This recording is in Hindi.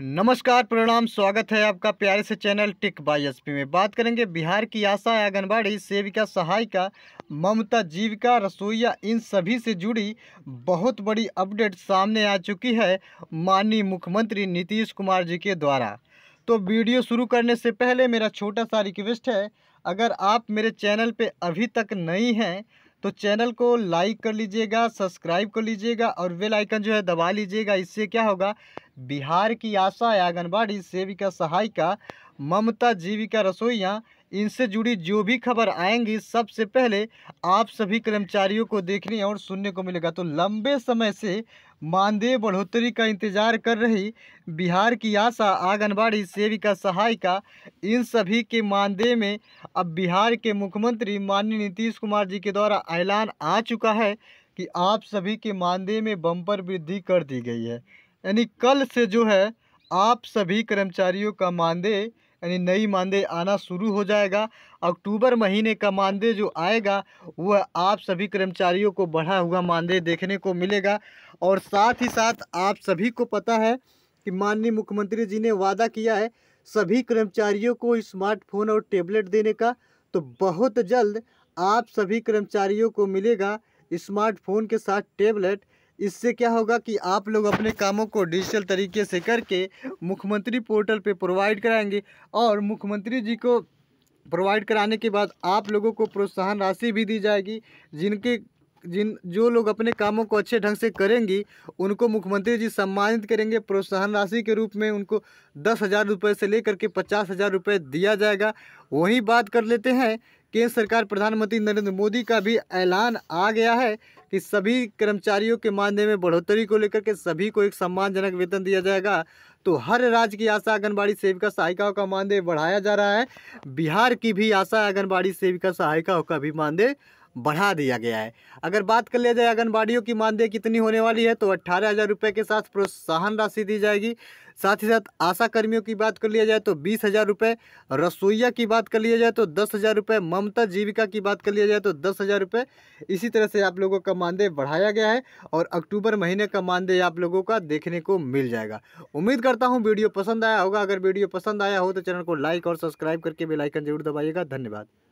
नमस्कार प्रणाम स्वागत है आपका प्यारे से चैनल टिक बाई एस में बात करेंगे बिहार की आशा आंगनबाड़ी सेविका सहायिका ममता जीविका रसोईया इन सभी से जुड़ी बहुत बड़ी अपडेट सामने आ चुकी है माननीय मुख्यमंत्री नीतीश कुमार जी के द्वारा तो वीडियो शुरू करने से पहले मेरा छोटा सा रिक्वेस्ट है अगर आप मेरे चैनल पर अभी तक नहीं हैं तो चैनल को लाइक कर लीजिएगा सब्सक्राइब कर लीजिएगा और बेल आइकन जो है दबा लीजिएगा इससे क्या होगा बिहार की आशा आंगनबाड़ी सेविका सहायिका ममता जीविका रसोईयां इनसे जुड़ी जो भी खबर आएंगी सबसे पहले आप सभी कर्मचारियों को देखने और सुनने को मिलेगा तो लंबे समय से मानदेय बढ़ोतरी का इंतजार कर रही बिहार की आशा आंगनबाड़ी सेविका सहायिका इन सभी के मानदेय में अब बिहार के मुख्यमंत्री माननीय नीतीश कुमार जी के द्वारा ऐलान आ चुका है कि आप सभी के मानदेय में बम्पर वृद्धि कर दी गई है यानी कल से जो है आप सभी कर्मचारियों का मानदेय यानी नई मानदेय आना शुरू हो जाएगा अक्टूबर महीने का मानदेय जो आएगा वह आप सभी कर्मचारियों को बढ़ा हुआ मानदेय देखने को मिलेगा और साथ ही साथ आप सभी को पता है कि माननीय मुख्यमंत्री जी ने वादा किया है सभी कर्मचारियों को स्मार्टफोन और टेबलेट देने का तो बहुत जल्द आप सभी कर्मचारियों को मिलेगा स्मार्टफोन के साथ टेबलेट इससे क्या होगा कि आप लोग अपने कामों को डिजिटल तरीके से करके मुख्यमंत्री पोर्टल पे प्रोवाइड कराएंगे और मुख्यमंत्री जी को प्रोवाइड कराने के बाद आप लोगों को प्रोत्साहन राशि भी दी जाएगी जिनके जिन जो लोग अपने कामों को अच्छे ढंग से करेंगी उनको मुख्यमंत्री जी सम्मानित करेंगे प्रोत्साहन राशि के रूप में उनको दस हज़ार रुपये से लेकर के पचास हज़ार रुपये दिया जाएगा वहीं बात कर लेते हैं केंद्र सरकार प्रधानमंत्री नरेंद्र मोदी का भी ऐलान आ गया है कि सभी कर्मचारियों के मानदेय में बढ़ोतरी को लेकर के सभी को एक सम्मानजनक वेतन दिया जाएगा तो हर राज्य की आशा आंगनबाड़ी सेविका सहायिकाओं का मानदेय बढ़ाया जा रहा है बिहार की भी आशा आंगनबाड़ी सेविका सहायिकाओं का भी मानदेय बढ़ा दिया गया है अगर बात कर लिया जाए आंगनबाड़ियों की मानदेय कितनी होने वाली है तो अट्ठारह हज़ार रुपये के साथ प्रोत्साहन राशि दी जाएगी साथ ही साथ आशा कर्मियों की बात कर लिया जाए तो बीस हज़ार रुपये रसोईया की बात कर लिया जाए तो दस हज़ार रुपये ममता जीविका की बात कर लिया जाए तो दस हज़ार रुपये इसी तरह से आप लोगों का मानदेय बढ़ाया गया है और अक्टूबर महीने का मानदेय आप लोगों का देखने को मिल जाएगा उम्मीद करता हूँ वीडियो पसंद आया होगा अगर वीडियो पसंद आया हो तो चैनल को लाइक और सब्सक्राइब करके बेलाइकन जरूर दबाइएगा धन्यवाद